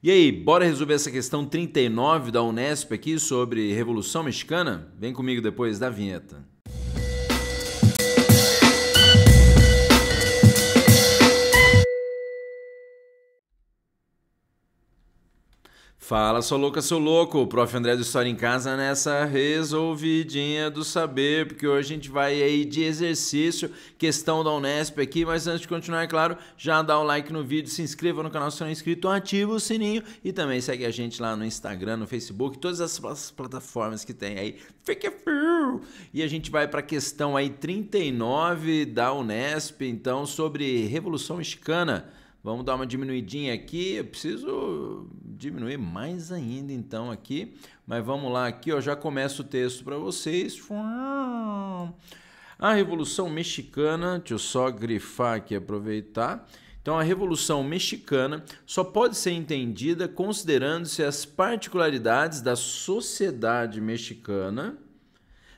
E aí, bora resolver essa questão 39 da Unesp aqui sobre Revolução Mexicana? Vem comigo depois da vinheta. Fala, sou louca, sou louco. O prof. André do História em Casa nessa resolvidinha do saber, porque hoje a gente vai aí de exercício, questão da Unesp aqui, mas antes de continuar, é claro, já dá o like no vídeo, se inscreva no canal se não é inscrito, ativa o sininho e também segue a gente lá no Instagram, no Facebook, todas as plataformas que tem aí. Fica frio! E a gente vai para a questão aí 39 da Unesp, então, sobre Revolução Mexicana. Vamos dar uma diminuidinha aqui, eu preciso diminuir mais ainda então aqui. Mas vamos lá aqui, ó, já começa o texto para vocês. A Revolução Mexicana, deixa eu só grifar aqui aproveitar. Então, a Revolução Mexicana só pode ser entendida considerando-se as particularidades da sociedade mexicana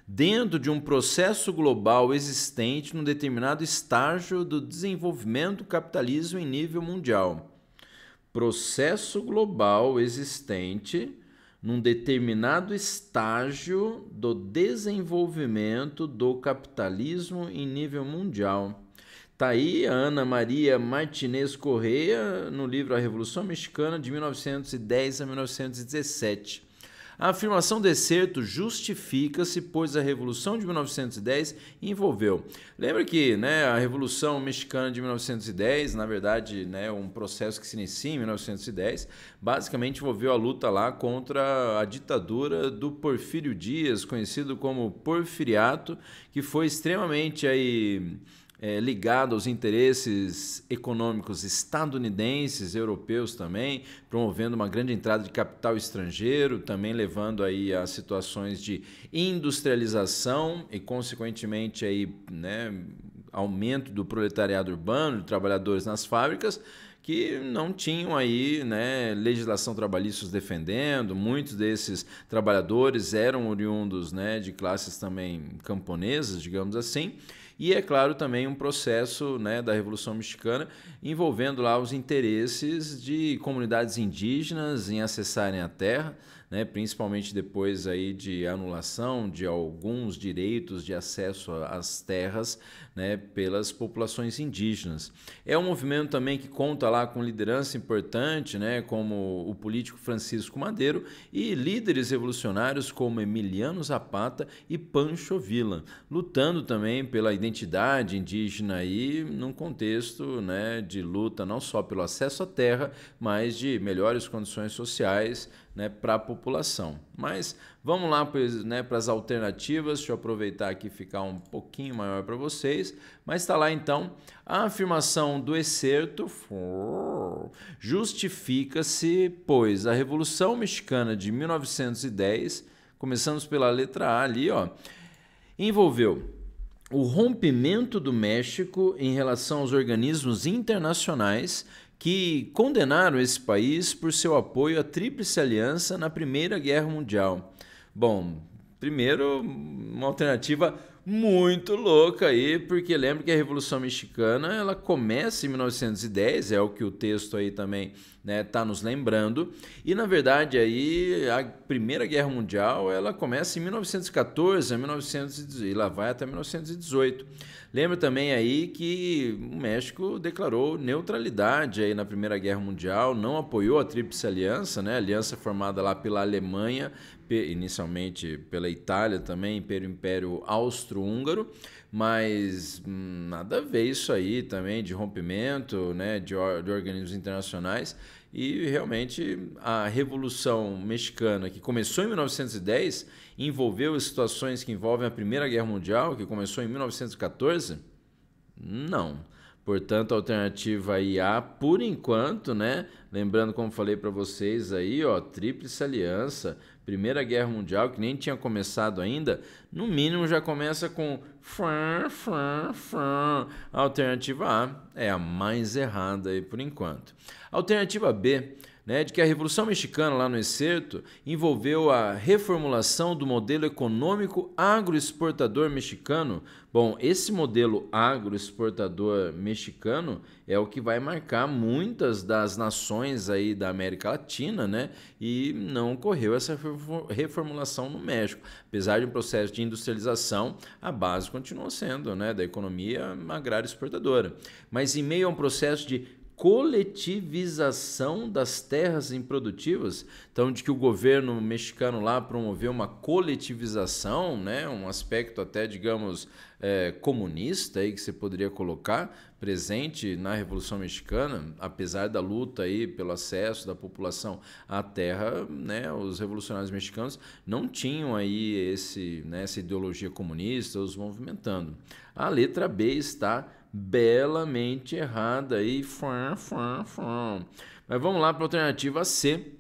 dentro de um processo global existente num determinado estágio do desenvolvimento do capitalismo em nível mundial processo global existente num determinado estágio do desenvolvimento do capitalismo em nível mundial. Está aí a Ana Maria Martinez Correia no livro A Revolução Mexicana de 1910 a 1917. A afirmação de Certo justifica-se, pois a Revolução de 1910 envolveu. Lembra que né, a Revolução Mexicana de 1910, na verdade, né, um processo que se inicia em 1910, basicamente envolveu a luta lá contra a ditadura do Porfírio Dias, conhecido como Porfiriato, que foi extremamente aí é, ligado aos interesses econômicos estadunidenses, europeus também, promovendo uma grande entrada de capital estrangeiro, também levando aí a situações de industrialização e, consequentemente, aí, né, aumento do proletariado urbano, de trabalhadores nas fábricas, que não tinham aí né, legislação trabalhista os defendendo, muitos desses trabalhadores eram oriundos né, de classes também camponesas, digamos assim, e é claro também um processo né, da Revolução Mexicana envolvendo lá os interesses de comunidades indígenas em acessarem a terra, né? principalmente depois aí de anulação de alguns direitos de acesso às terras né? pelas populações indígenas. É um movimento também que conta lá com liderança importante, né? como o político Francisco Madeiro e líderes revolucionários como Emiliano Zapata e Pancho Villa, lutando também pela identidade indígena aí num contexto né, de luta não só pelo acesso à terra, mas de melhores condições sociais, né, para a população. Mas vamos lá né, para as alternativas, deixa eu aproveitar aqui e ficar um pouquinho maior para vocês. Mas está lá então a afirmação do excerto justifica-se, pois a Revolução Mexicana de 1910, começamos pela letra A ali, ó, envolveu o rompimento do México em relação aos organismos internacionais que condenaram esse país por seu apoio à Tríplice Aliança na Primeira Guerra Mundial. Bom, primeiro, uma alternativa muito louca aí, porque lembra que a Revolução Mexicana ela começa em 1910, é o que o texto aí também né, tá nos lembrando. E na verdade aí a Primeira Guerra Mundial, ela começa em 1914, 1918, e lá vai até 1918. Lembra também aí que o México declarou neutralidade aí na Primeira Guerra Mundial, não apoiou a Tríplice Aliança, né? Aliança formada lá pela Alemanha, inicialmente pela Itália também, pelo Império Austro-Húngaro, mas hum, nada a ver isso aí também de rompimento né, de, or de organismos internacionais. E realmente a Revolução Mexicana, que começou em 1910, envolveu situações que envolvem a Primeira Guerra Mundial, que começou em 1914? Não. Portanto, a alternativa IA, por enquanto, né? Lembrando, como falei para vocês aí, ó, Tríplice Aliança, Primeira Guerra Mundial, que nem tinha começado ainda, no mínimo já começa com A alternativa A é a mais errada aí por enquanto. alternativa B né, de que a Revolução Mexicana, lá no excerto, envolveu a reformulação do modelo econômico agroexportador mexicano. Bom, esse modelo agroexportador mexicano é o que vai marcar muitas das nações aí da América Latina, né? E não ocorreu essa reformulação no México. Apesar de um processo de industrialização, a base continua sendo né, da economia agrária exportadora. Mas em meio a um processo de coletivização das terras improdutivas, então de que o governo mexicano lá promoveu uma coletivização, né, um aspecto até digamos é, comunista aí que você poderia colocar presente na Revolução Mexicana, apesar da luta aí pelo acesso da população à terra, né, os revolucionários mexicanos não tinham aí esse, né, essa ideologia comunista os movimentando. A letra B está belamente errada aí. Mas vamos lá para a alternativa C,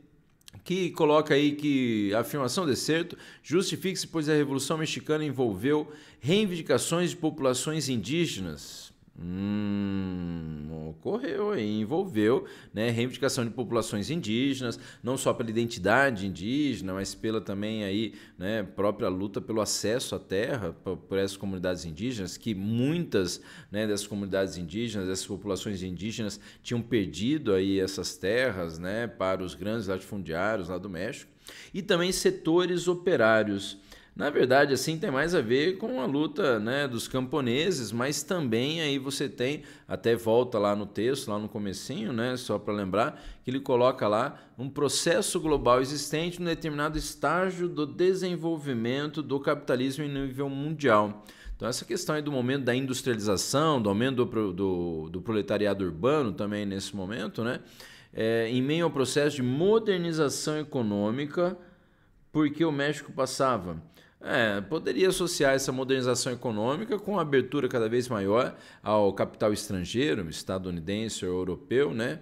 que coloca aí que a afirmação de certo justifique-se, pois a Revolução Mexicana envolveu reivindicações de populações indígenas. Hum, ocorreu aí, envolveu né, reivindicação de populações indígenas, não só pela identidade indígena, mas pela também aí, né, própria luta pelo acesso à terra por, por essas comunidades indígenas, que muitas né, dessas comunidades indígenas, dessas populações indígenas tinham perdido aí essas terras né, para os grandes latifundiários lá do México, e também setores operários. Na verdade, assim tem mais a ver com a luta né, dos camponeses, mas também aí você tem, até volta lá no texto, lá no comecinho, né, só para lembrar, que ele coloca lá um processo global existente no determinado estágio do desenvolvimento do capitalismo em nível mundial. Então, essa questão aí do momento da industrialização, do aumento do, do, do proletariado urbano também nesse momento, né? É, em meio ao processo de modernização econômica, porque o México passava é, poderia associar essa modernização econômica com a abertura cada vez maior ao capital estrangeiro, estadunidense ou europeu, né?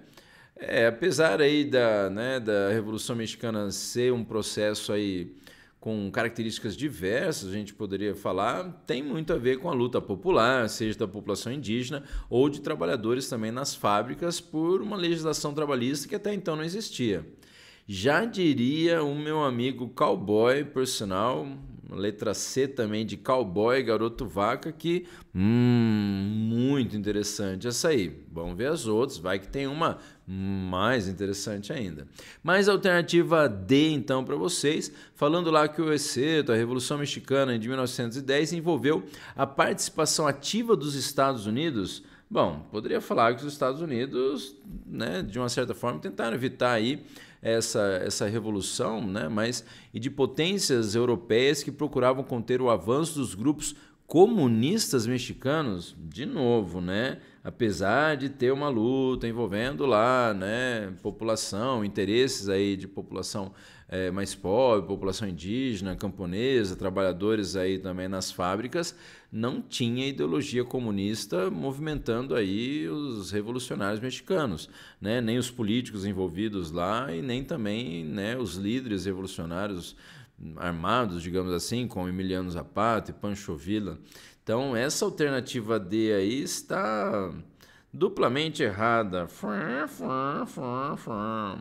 É, apesar aí da, né, da Revolução Mexicana ser um processo aí com características diversas, a gente poderia falar, tem muito a ver com a luta popular, seja da população indígena ou de trabalhadores também nas fábricas por uma legislação trabalhista que até então não existia. Já diria o meu amigo cowboy, por sinal, Letra C também de Cowboy, Garoto Vaca, que hum, muito interessante essa aí. Vamos ver as outras, vai que tem uma mais interessante ainda. Mas a alternativa D então para vocês, falando lá que o Exceto, a Revolução Mexicana de 1910 envolveu a participação ativa dos Estados Unidos Bom, poderia falar que os Estados Unidos, né, de uma certa forma, tentaram evitar aí essa, essa revolução, né? mas e de potências europeias que procuravam conter o avanço dos grupos comunistas mexicanos, de novo, né? Apesar de ter uma luta envolvendo lá, né, população, interesses aí de população é, mais pobre, população indígena, camponesa, trabalhadores aí também nas fábricas, não tinha ideologia comunista movimentando aí os revolucionários mexicanos, né? Nem os políticos envolvidos lá e nem também, né, os líderes revolucionários armados, digamos assim, com Emiliano Zapata e Pancho Villa. Então, essa alternativa D aí está duplamente errada. Frum, frum, frum,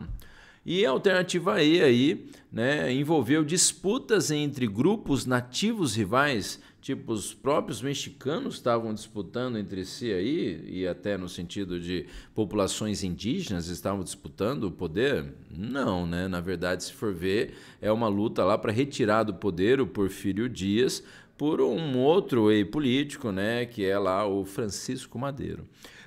e a alternativa E aí, né, envolveu disputas entre grupos nativos rivais, tipo os próprios mexicanos estavam disputando entre si aí, e até no sentido de populações indígenas estavam disputando o poder? Não, né? Na verdade, se for ver, é uma luta lá para retirar do poder o Porfírio Dias por um outro ei político, né, que é lá o Francisco Madeiro.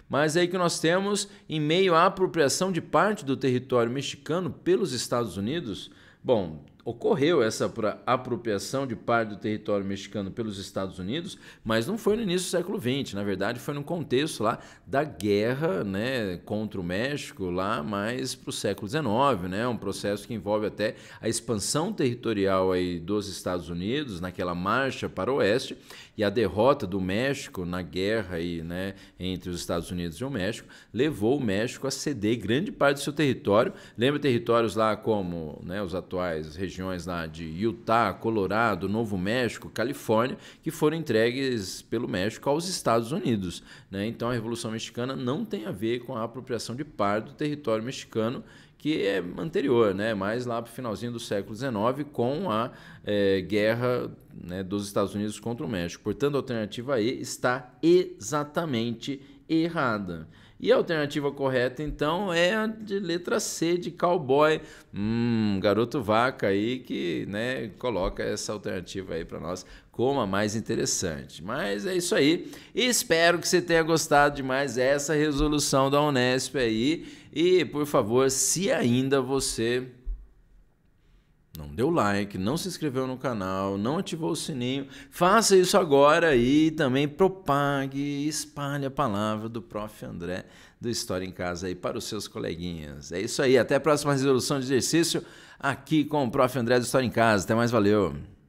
Mas é aí que nós temos, em meio à apropriação de parte do território mexicano pelos Estados Unidos, bom, ocorreu essa apropriação de parte do território mexicano pelos Estados Unidos, mas não foi no início do século XX, na verdade foi no contexto lá da guerra né, contra o México, lá mais para o século XIX, né, um processo que envolve até a expansão territorial aí dos Estados Unidos naquela marcha para o oeste e a derrota do México na guerra aí, né, entre os Estados Unidos e o México, levou o México a ceder grande parte do seu território, lembra territórios lá como né, os atuais regiões regiões lá de Utah, Colorado, Novo México, Califórnia, que foram entregues pelo México aos Estados Unidos. Né? Então a Revolução Mexicana não tem a ver com a apropriação de par do território mexicano que é anterior, né? mais lá para o finalzinho do século XIX, com a é, guerra né, dos Estados Unidos contra o México. Portanto, a alternativa E está exatamente errada. E a alternativa correta, então, é a de letra C, de cowboy. Hum, garoto vaca aí que né, coloca essa alternativa aí para nós como a mais interessante. Mas é isso aí. Espero que você tenha gostado de mais essa resolução da Unesp aí. E, por favor, se ainda você não deu like, não se inscreveu no canal, não ativou o sininho, faça isso agora e também propague espalhe a palavra do Prof. André do História em Casa aí para os seus coleguinhas. É isso aí, até a próxima resolução de exercício aqui com o Prof. André do História em Casa. Até mais, valeu!